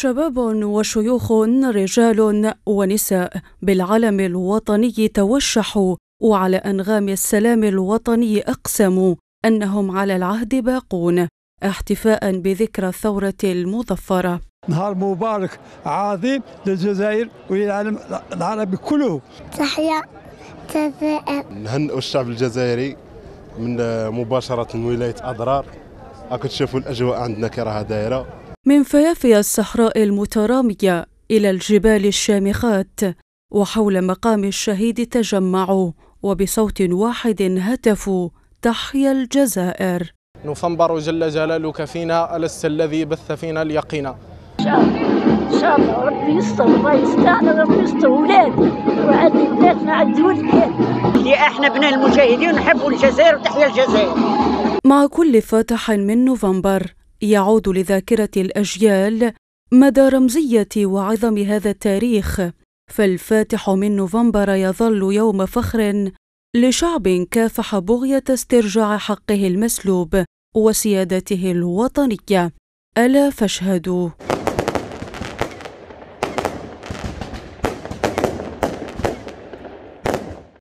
شباب وشيوخ رجال ونساء بالعلم الوطني توشحوا وعلى انغام السلام الوطني اقسموا انهم على العهد باقون احتفاء بذكرى الثوره المظفره نهار مبارك عظيم للجزائر وللعالم العربي كله تحيا الجزائر نهنئ الشعب الجزائري من مباشره من ولايه اضرار راكم تشوفوا الاجواء عندنا كي راها دايره من فيافي الصحراء المترامية إلى الجبال الشامخات وحول مقام الشهيد تجمعوا وبصوت واحد هتفوا تحيا الجزائر نوفمبر جل جلالك فينا ألست الذي بث فينا اليقين الله ربي يستر الله يستر ربي يستر أولادي وعندي بناتنا عندي ولدان اللي احنا بنا المجاهدين نحبوا الجزائر وتحيا الجزائر مع كل فاتح من نوفمبر يعود لذاكره الاجيال مدى رمزيه وعظم هذا التاريخ فالفاتح من نوفمبر يظل يوم فخر لشعب كافح بغيه استرجاع حقه المسلوب وسيادته الوطنيه الا فاشهدوا